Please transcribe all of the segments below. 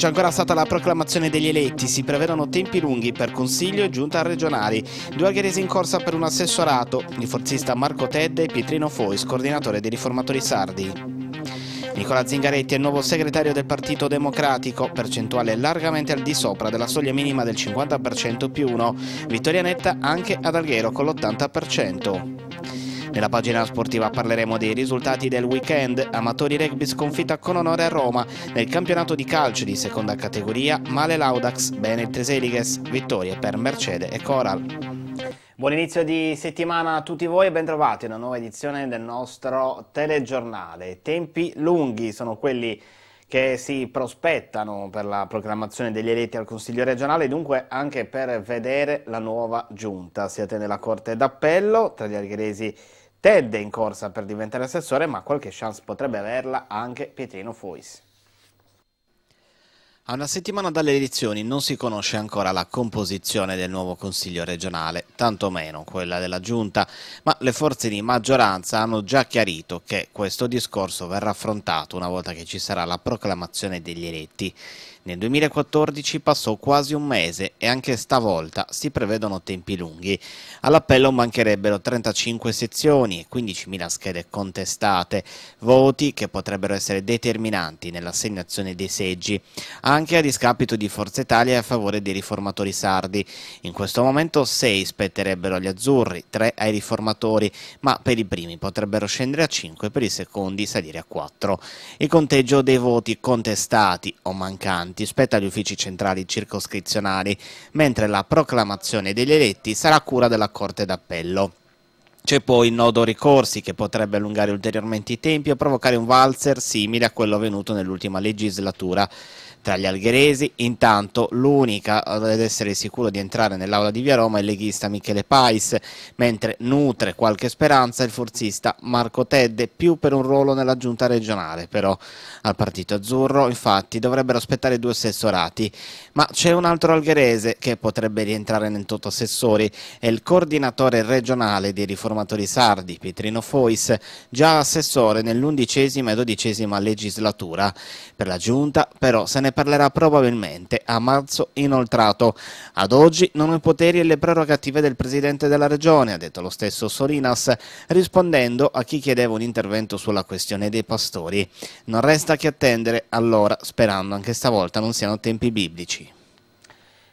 c'è ancora stata la proclamazione degli eletti, si prevedono tempi lunghi per Consiglio e Giunta regionali. Due algheresi in corsa per un assessorato, il forzista Marco Tedde e Pietrino Fois, coordinatore dei riformatori sardi. Nicola Zingaretti è il nuovo segretario del Partito Democratico, percentuale largamente al di sopra della soglia minima del 50% più 1. Vittoria netta anche ad Alghero con l'80%. Nella pagina sportiva parleremo dei risultati del weekend, amatori rugby sconfitta con onore a Roma, nel campionato di calcio di seconda categoria Male Laudax, Bene Treselighes, vittorie per Mercede e Coral. Buon inizio di settimana a tutti voi e bentrovati in una nuova edizione del nostro telegiornale. Tempi lunghi sono quelli che si prospettano per la proclamazione degli eletti al Consiglio regionale e dunque anche per vedere la nuova giunta. Si attende la Corte d'Appello, tra gli algheresi è in corsa per diventare assessore, ma qualche chance potrebbe averla anche Pietrino Fois. A una settimana dalle elezioni non si conosce ancora la composizione del nuovo Consiglio regionale, tantomeno quella della Giunta, ma le forze di maggioranza hanno già chiarito che questo discorso verrà affrontato una volta che ci sarà la proclamazione degli eletti. Nel 2014 passò quasi un mese e anche stavolta si prevedono tempi lunghi. All'appello mancherebbero 35 sezioni e 15.000 schede contestate, voti che potrebbero essere determinanti nell'assegnazione dei seggi, anche a discapito di Forza Italia e a favore dei riformatori sardi. In questo momento 6 spetterebbero agli azzurri, 3 ai riformatori, ma per i primi potrebbero scendere a 5 e per i secondi salire a 4. Il conteggio dei voti contestati o mancanti votanti spetta agli uffici centrali circoscrizionali, mentre la proclamazione degli eletti sarà cura della Corte d'Appello. C'è poi il nodo ricorsi che potrebbe allungare ulteriormente i tempi e provocare un valzer simile a quello avvenuto nell'ultima legislatura tra gli algheresi. Intanto l'unica ad essere sicuro di entrare nell'aula di Via Roma è il leghista Michele Pais, mentre nutre qualche speranza il forzista Marco Tedde, più per un ruolo nella giunta regionale. Però al partito azzurro infatti dovrebbero aspettare due assessorati, ma c'è un altro algherese che potrebbe rientrare nel toto assessori, è il coordinatore regionale dei riformatori sardi, Pietrino Fois, già assessore nell'undicesima e dodicesima legislatura. Per la giunta però se ne ne parlerà probabilmente a marzo inoltrato. Ad oggi non ho i poteri e le prerogative del Presidente della Regione, ha detto lo stesso Sorinas, rispondendo a chi chiedeva un intervento sulla questione dei pastori. Non resta che attendere allora, sperando anche stavolta non siano tempi biblici.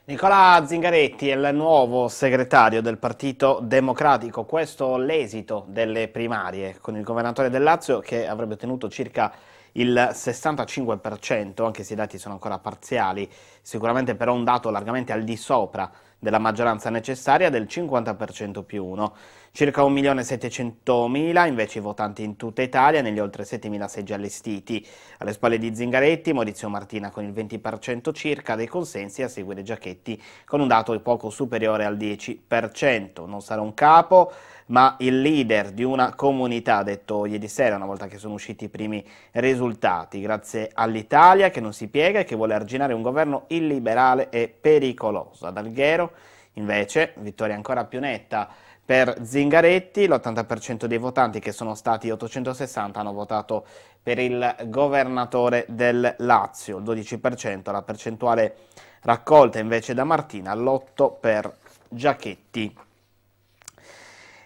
Nicola Zingaretti è il nuovo segretario del Partito Democratico, questo l'esito delle primarie con il governatore del Lazio che avrebbe ottenuto circa il 65%, anche se i dati sono ancora parziali, sicuramente però un dato largamente al di sopra della maggioranza necessaria del 50% più 1 circa 1.700.000 invece i votanti in tutta Italia negli oltre 7.000 seggi allestiti. Alle spalle di Zingaretti, Maurizio Martina con il 20% circa dei consensi a seguire Giachetti con un dato poco superiore al 10%. Non sarà un capo, ma il leader di una comunità, ha detto ieri sera, una volta che sono usciti i primi risultati, grazie all'Italia che non si piega e che vuole arginare un governo illiberale e pericoloso. Ad Alghero, invece, vittoria ancora più netta per Zingaretti l'80% dei votanti, che sono stati 860, hanno votato per il governatore del Lazio, il 12%, la percentuale raccolta invece da Martina, l'8% per Giachetti.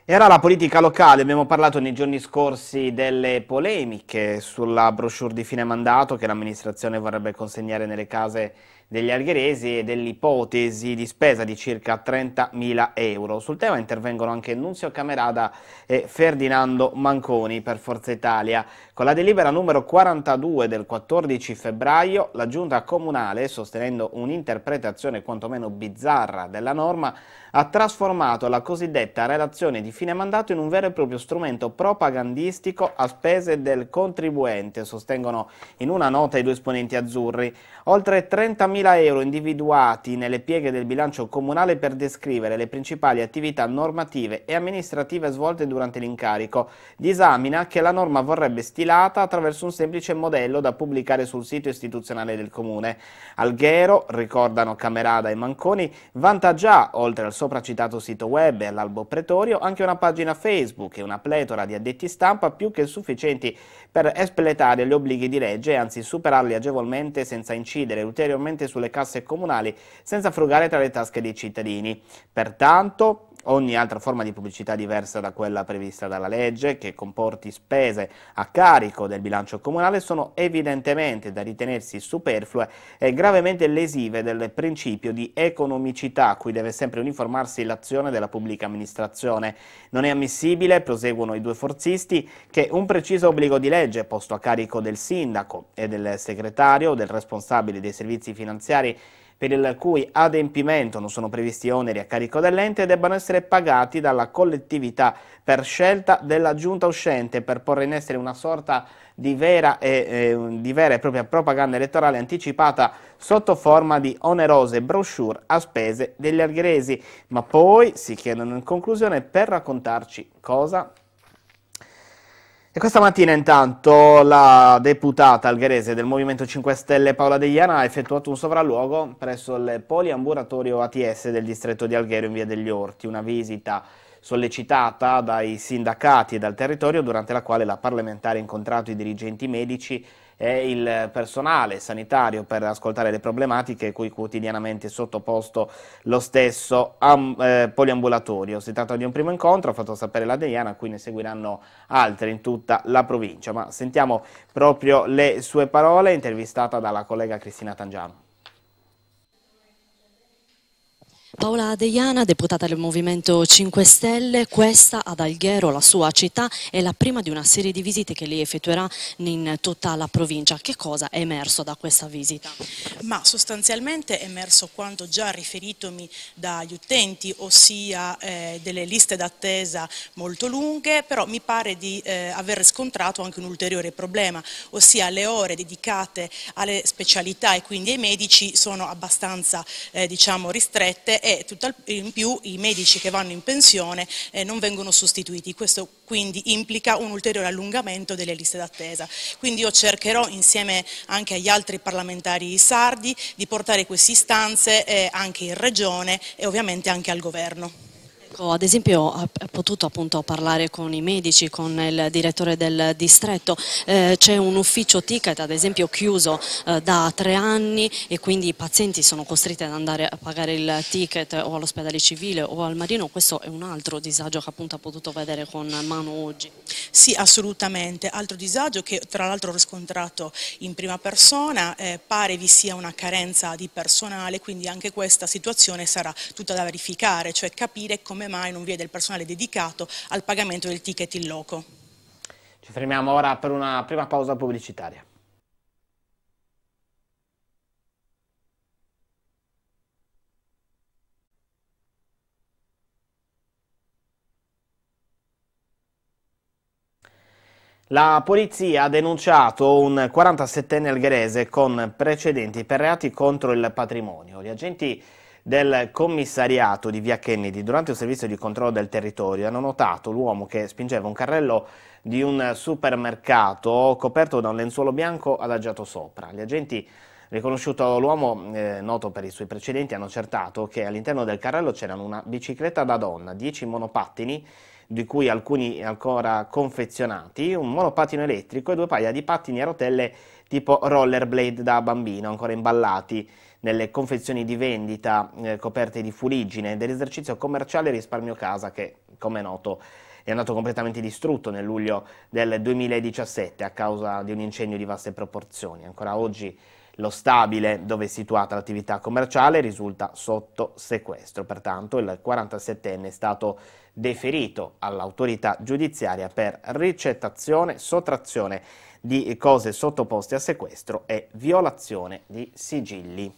E ora la politica locale, abbiamo parlato nei giorni scorsi delle polemiche sulla brochure di fine mandato che l'amministrazione vorrebbe consegnare nelle case degli algheresi e dell'ipotesi di spesa di circa 30.000 euro. Sul tema intervengono anche Nunzio Camerada e Ferdinando Manconi per Forza Italia. Con la delibera numero 42 del 14 febbraio, la giunta comunale, sostenendo un'interpretazione quantomeno bizzarra della norma, ha trasformato la cosiddetta relazione di fine mandato in un vero e proprio strumento propagandistico a spese del contribuente, sostengono in una nota i due esponenti azzurri. Oltre 30.000 100.000 euro individuati nelle pieghe del bilancio comunale per descrivere le principali attività normative e amministrative svolte durante l'incarico. Disamina che la norma vorrebbe stilata attraverso un semplice modello da pubblicare sul sito istituzionale del Comune. Alghero, ricordano Camerada e Manconi, vanta già, oltre al sopracitato sito web e all'albo pretorio, anche una pagina Facebook e una pletora di addetti stampa più che sufficienti per espletare gli obblighi di legge e anzi superarli agevolmente senza incidere ulteriormente sulle casse comunali senza frugare tra le tasche dei cittadini. Pertanto ogni altra forma di pubblicità diversa da quella prevista dalla legge, che comporti spese a carico del bilancio comunale, sono evidentemente da ritenersi superflue e gravemente lesive del principio di economicità a cui deve sempre uniformarsi l'azione della pubblica amministrazione. Non è ammissibile, proseguono i due forzisti, che un preciso obbligo di legge posto a carico del sindaco e del segretario o del responsabile dei servizi finanziari per il cui adempimento non sono previsti oneri a carico dell'ente debbano essere pagati dalla collettività per scelta della giunta uscente per porre in essere una sorta di vera e, eh, di vera e propria propaganda elettorale anticipata sotto forma di onerose brochure a spese degli algheresi. Ma poi si chiedono in conclusione per raccontarci cosa e questa mattina intanto la deputata algherese del Movimento 5 Stelle Paola Degliana ha effettuato un sopralluogo presso il poliambulatorio ATS del distretto di Alghero in via degli Orti, una visita sollecitata dai sindacati e dal territorio durante la quale la parlamentare ha incontrato i dirigenti medici e il personale sanitario per ascoltare le problematiche cui quotidianamente è sottoposto lo stesso eh, poliambulatorio. Si tratta di un primo incontro, ha fatto sapere la Deiana, qui ne seguiranno altre in tutta la provincia, ma sentiamo proprio le sue parole intervistata dalla collega Cristina Tangiano. Paola Deiana, deputata del Movimento 5 Stelle, questa ad Alghero, la sua città, è la prima di una serie di visite che lei effettuerà in tutta la provincia. Che cosa è emerso da questa visita? Ma sostanzialmente è emerso quanto già riferitomi dagli utenti, ossia eh, delle liste d'attesa molto lunghe, però mi pare di eh, aver scontrato anche un ulteriore problema, ossia le ore dedicate alle specialità e quindi ai medici sono abbastanza eh, diciamo, ristrette e in più i medici che vanno in pensione eh, non vengono sostituiti. Questo quindi implica un ulteriore allungamento delle liste d'attesa. Quindi io cercherò insieme anche agli altri parlamentari sardi di portare queste istanze eh, anche in Regione e ovviamente anche al Governo. Ecco, ad esempio ho potuto appunto parlare con i medici, con il direttore del distretto, eh, c'è un ufficio ticket ad esempio chiuso eh, da tre anni e quindi i pazienti sono costretti ad andare a pagare il ticket o all'ospedale civile o al marino, questo è un altro disagio che appunto ho potuto vedere con mano oggi. Sì, assolutamente. Altro disagio che tra l'altro ho riscontrato in prima persona, eh, pare vi sia una carenza di personale, quindi anche questa situazione sarà tutta da verificare, cioè capire come mai non vi è del personale dedicato al pagamento del ticket in loco. Ci fermiamo ora per una prima pausa pubblicitaria. La polizia ha denunciato un 47enne algherese con precedenti per reati contro il patrimonio. Gli agenti del commissariato di Via Kennedy durante il servizio di controllo del territorio hanno notato l'uomo che spingeva un carrello di un supermercato coperto da un lenzuolo bianco adagiato sopra. Gli agenti Riconosciuto l'uomo, eh, noto per i suoi precedenti, hanno accertato che all'interno del carrello c'erano una bicicletta da donna, 10 monopattini di cui alcuni ancora confezionati, un monopattino elettrico e due paia di pattini a rotelle tipo rollerblade da bambino, ancora imballati nelle confezioni di vendita eh, coperte di fuligine dell'esercizio commerciale Risparmio Casa che, come è noto, è andato completamente distrutto nel luglio del 2017 a causa di un incendio di vaste proporzioni. Ancora oggi lo stabile dove è situata l'attività commerciale risulta sotto sequestro, pertanto il 47enne è stato deferito all'autorità giudiziaria per ricettazione, sottrazione di cose sottoposte a sequestro e violazione di sigilli.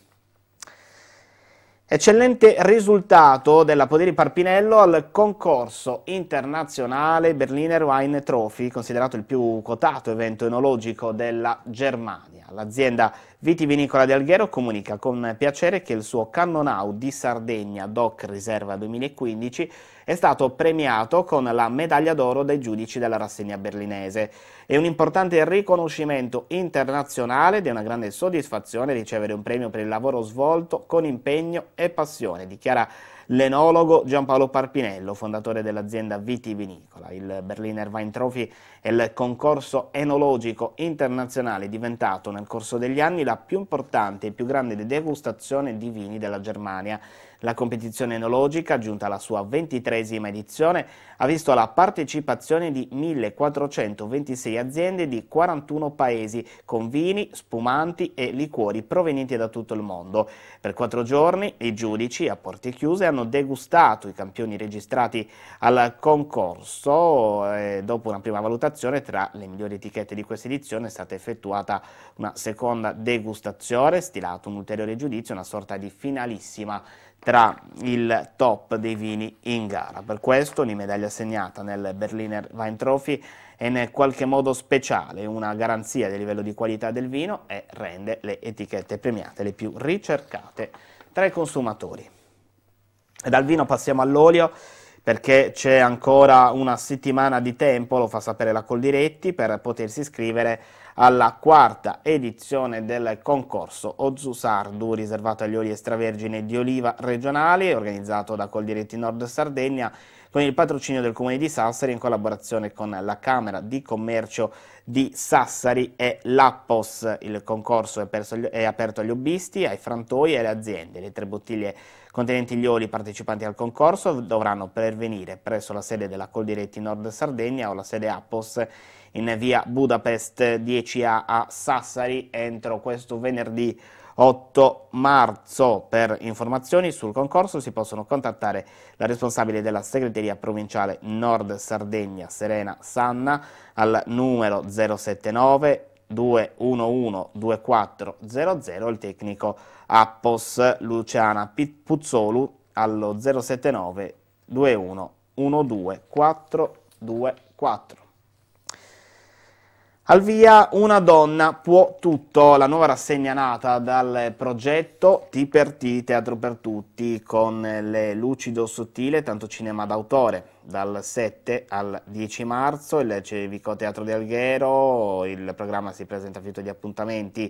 Eccellente risultato della Poderi Parpinello al concorso internazionale Berliner Wine Trophy, considerato il più quotato evento enologico della Germania. L'azienda Vitivinicola di Alghero comunica con piacere che il suo Cannonau di Sardegna DOC Riserva 2015 è stato premiato con la medaglia d'oro dai giudici della rassegna berlinese. È un importante riconoscimento internazionale ed è una grande soddisfazione ricevere un premio per il lavoro svolto con impegno e passione, dichiara l'enologo Giampaolo Parpinello, fondatore dell'azienda vitivinicola. Il Berliner Wein Trophy è il concorso enologico internazionale diventato nel corso degli anni la più importante e più grande degustazione di vini della Germania. La competizione enologica, giunta alla sua ventitresima edizione, ha visto la partecipazione di 1426 aziende di 41 paesi con vini, spumanti e liquori provenienti da tutto il mondo. Per quattro giorni i giudici a porte chiuse hanno degustato i campioni registrati al concorso e dopo una prima valutazione tra le migliori etichette di questa edizione è stata effettuata una seconda degustazione, stilato un ulteriore giudizio, una sorta di finalissima tra il top dei vini in gara. Per questo ogni medaglia assegnata nel Berliner Wein Trophy è in qualche modo speciale, una garanzia del livello di qualità del vino e rende le etichette premiate le più ricercate tra i consumatori. E Dal vino passiamo all'olio perché c'è ancora una settimana di tempo, lo fa sapere la Coldiretti, per potersi iscrivere alla quarta edizione del concorso Ozu Sardu riservato agli oli extravergine di oliva regionali organizzato da Coldiretti Nord Sardegna con il patrocinio del Comune di Sassari in collaborazione con la Camera di Commercio di Sassari e l'Appos. Il concorso è aperto agli hobbisti, ai frantoi e alle aziende. Le tre bottiglie Contenenti gli oli partecipanti al concorso dovranno pervenire presso la sede della Coldiretti Nord Sardegna o la sede Appos in via Budapest 10A a Sassari entro questo venerdì 8 marzo. Per informazioni sul concorso si possono contattare la responsabile della segreteria provinciale Nord Sardegna Serena Sanna al numero 079 211-2400, il tecnico Appos Luciana Puzzolu allo 079 21 12 424. Al via Una donna può tutto, la nuova rassegna nata dal progetto T per T, Teatro per Tutti, con le lucido sottile, tanto cinema d'autore, dal 7 al 10 marzo, il Civico Teatro di Alghero, il programma si presenta a fiuto di appuntamenti.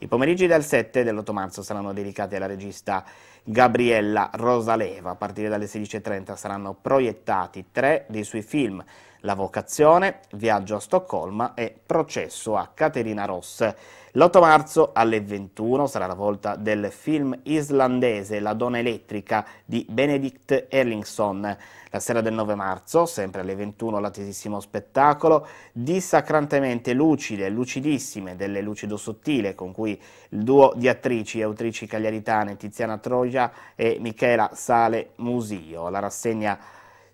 I pomeriggi del 7 e dell'8 marzo saranno dedicati alla regista Gabriella Rosaleva, a partire dalle 16.30 saranno proiettati tre dei suoi film, la vocazione, viaggio a Stoccolma e processo a Caterina Ross. L'8 marzo alle 21 sarà la volta del film islandese La donna elettrica di Benedict Erlingsson. La sera del 9 marzo, sempre alle 21, l'attesissimo spettacolo dissacrantemente lucide, lucidissime, delle lucido sottile con cui il duo di attrici e autrici cagliaritane Tiziana Troia e Michela Sale Musio. La rassegna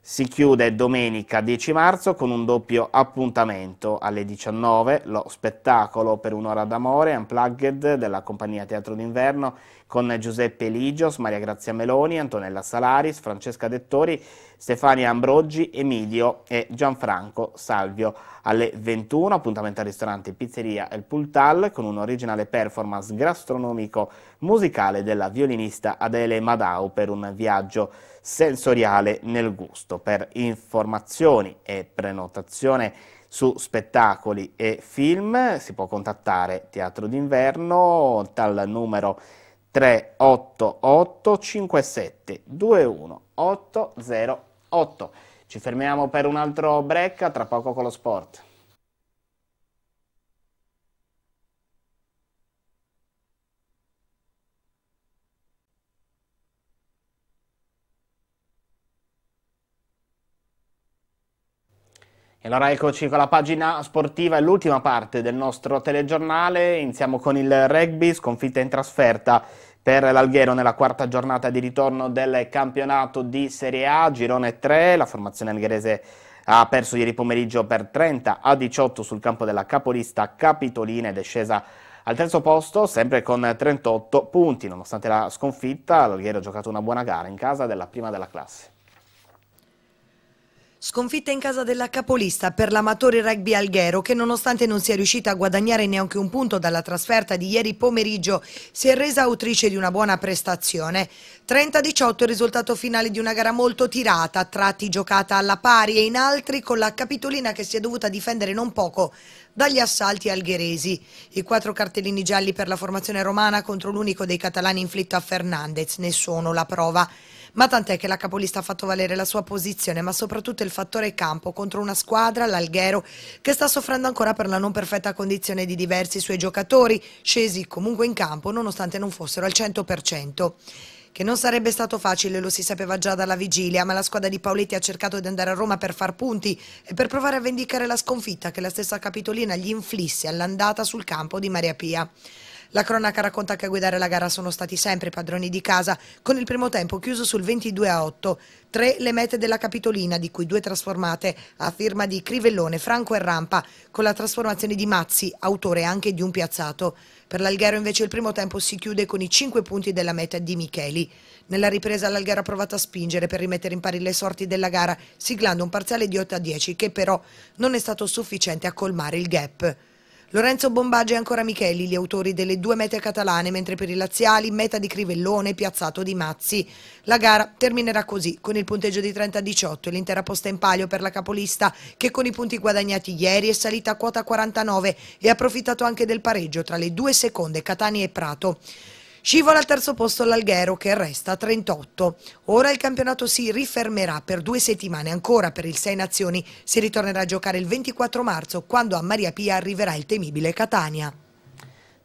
si chiude domenica 10 marzo con un doppio appuntamento alle 19, lo spettacolo per un'ora d'amore, Unplugged della compagnia Teatro d'Inverno con Giuseppe Ligios, Maria Grazia Meloni, Antonella Salaris, Francesca Dettori, Stefania Ambroggi, Emilio e Gianfranco Salvio. Alle 21 appuntamento al ristorante Pizzeria El Pultal con un originale performance gastronomico musicale della violinista Adele Madau per un viaggio sensoriale nel gusto. Per informazioni e prenotazione su spettacoli e film si può contattare Teatro d'Inverno dal numero 388 57 21 808. Ci fermiamo per un altro break, tra poco con lo sport. E allora eccoci con la pagina sportiva e l'ultima parte del nostro telegiornale. Iniziamo con il rugby, sconfitta in trasferta per l'Alghero nella quarta giornata di ritorno del campionato di Serie A, girone 3. La formazione algherese ha perso ieri pomeriggio per 30 a 18 sul campo della capolista Capitolina ed è scesa al terzo posto, sempre con 38 punti. Nonostante la sconfitta, l'Alghero ha giocato una buona gara in casa della prima della classe. Sconfitta in casa della capolista per l'amatore rugby Alghero che nonostante non sia riuscita a guadagnare neanche un punto dalla trasferta di ieri pomeriggio si è resa autrice di una buona prestazione. 30-18 il risultato finale di una gara molto tirata, a tratti giocata alla pari e in altri con la capitolina che si è dovuta difendere non poco dagli assalti algheresi. I quattro cartellini gialli per la formazione romana contro l'unico dei catalani inflitto a Fernandez ne sono la prova ma tant'è che la capolista ha fatto valere la sua posizione, ma soprattutto il fattore campo contro una squadra, l'Alghero, che sta soffrendo ancora per la non perfetta condizione di diversi suoi giocatori, scesi comunque in campo nonostante non fossero al 100% che non sarebbe stato facile, lo si sapeva già dalla vigilia, ma la squadra di Paoletti ha cercato di andare a Roma per far punti e per provare a vendicare la sconfitta che la stessa Capitolina gli inflisse all'andata sul campo di Maria Pia. La cronaca racconta che a guidare la gara sono stati sempre i padroni di casa, con il primo tempo chiuso sul 22 a 8. Tre le mete della Capitolina, di cui due trasformate, a firma di Crivellone, Franco e Rampa, con la trasformazione di Mazzi, autore anche di un piazzato. Per l'Alghero invece il primo tempo si chiude con i cinque punti della meta di Micheli. Nella ripresa l'Alghero ha provato a spingere per rimettere in pari le sorti della gara, siglando un parziale di 8 a 10 che però non è stato sufficiente a colmare il gap. Lorenzo Bombage e ancora Micheli, gli autori delle due mete catalane, mentre per i laziali meta di Crivellone piazzato di Mazzi. La gara terminerà così, con il punteggio di 30-18 e l'intera posta in palio per la capolista che con i punti guadagnati ieri è salita a quota 49 e ha approfittato anche del pareggio tra le due seconde Catania e Prato. Scivola al terzo posto l'Alghero che resta a 38. Ora il campionato si rifermerà per due settimane ancora per il 6 Nazioni. Si ritornerà a giocare il 24 marzo quando a Maria Pia arriverà il temibile Catania.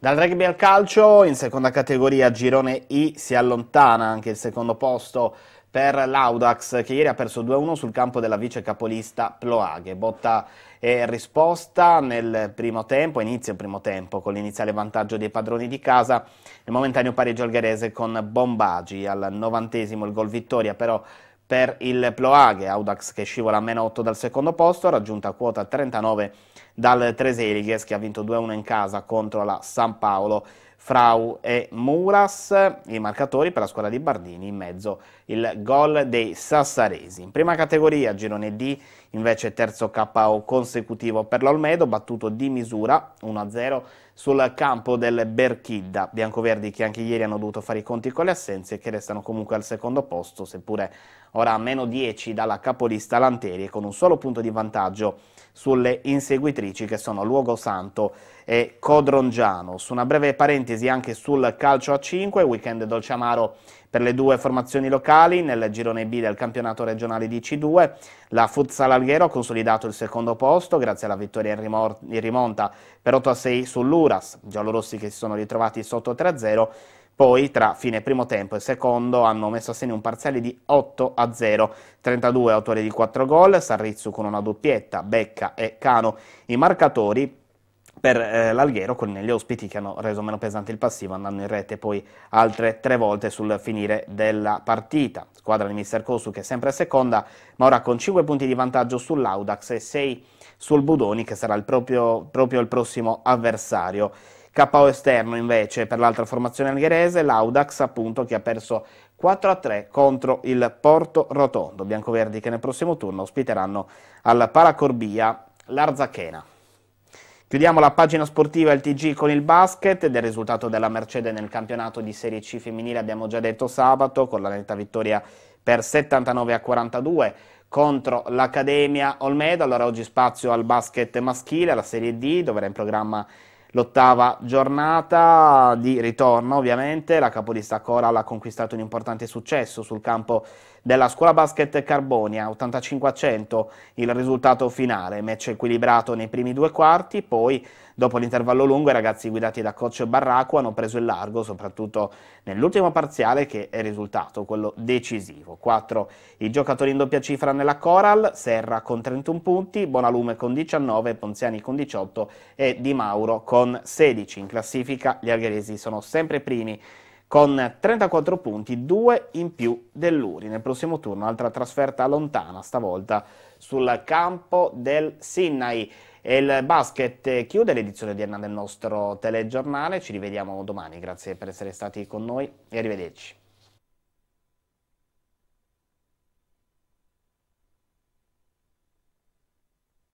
Dal rugby al calcio, in seconda categoria girone I, si allontana anche il secondo posto per l'Audax che ieri ha perso 2-1 sul campo della vice capolista Ploaghe. Botta e risposta nel primo tempo, inizio il primo tempo con l'iniziale vantaggio dei padroni di casa il momentaneo pareggio algherese con Bombagi. Al novantesimo il gol vittoria però per il Ploaghe, Audax che scivola a meno 8 dal secondo posto, raggiunta quota 39 dal Treseliges che ha vinto 2-1 in casa contro la San Paolo. Frau e Muras, i marcatori per la squadra di Bardini, in mezzo il gol dei Sassaresi. In prima categoria, girone D, invece terzo KO consecutivo per l'Olmedo, battuto di misura 1-0 sul campo del Berchidda. Biancoverdi che anche ieri hanno dovuto fare i conti con le assenze e che restano comunque al secondo posto, seppure ora a meno 10 dalla capolista Lanteri e con un solo punto di vantaggio sulle inseguitrici che sono Luogosanto e Codrongiano. Su una breve parentesi anche sul calcio a 5, weekend Dolciamaro per le due formazioni locali, nel girone B del campionato regionale di C2, la Futsal Alghero ha consolidato il secondo posto grazie alla vittoria in rimonta per 8 a 6 sull'Uras, giallorossi che si sono ritrovati sotto 3 a 0, poi tra fine primo tempo e secondo hanno messo a segno un parziale di 8 a 0, 32 autori di 4 gol, Sarrizzu con una doppietta, Becca e Cano i marcatori, per eh, l'Alghero con gli ospiti che hanno reso meno pesante il passivo andando in rete poi altre tre volte sul finire della partita. Squadra di Mister Cosu che è sempre seconda ma ora con 5 punti di vantaggio sull'Audax e 6 sul Budoni che sarà il proprio, proprio il prossimo avversario. KO esterno invece per l'altra formazione algherese, l'Audax appunto che ha perso 4 a 3 contro il Porto Rotondo, biancoverdi che nel prossimo turno ospiteranno al Paracorbia l'Arzachena. Chiudiamo la pagina sportiva il TG con il basket del risultato della Mercedes nel campionato di Serie C femminile abbiamo già detto sabato con la netta vittoria per 79 a 42 contro l'Accademia Olmedo. Allora oggi spazio al basket maschile, alla Serie D dove era in programma l'ottava giornata di ritorno ovviamente. La capolista Cora ha conquistato un importante successo sul campo della scuola basket Carbonia, 85-100 il risultato finale, match equilibrato nei primi due quarti, poi dopo l'intervallo lungo i ragazzi guidati da coach Barraco hanno preso il largo, soprattutto nell'ultimo parziale che è risultato quello decisivo. 4 i giocatori in doppia cifra nella Coral, Serra con 31 punti, Bonalume con 19, Ponziani con 18 e Di Mauro con 16. In classifica gli algheresi sono sempre primi con 34 punti, 2 in più dell'Uri. Nel prossimo turno altra trasferta lontana, stavolta sul campo del Sinai. E il basket chiude l'edizione odierna del nostro telegiornale, ci rivediamo domani, grazie per essere stati con noi e arrivederci.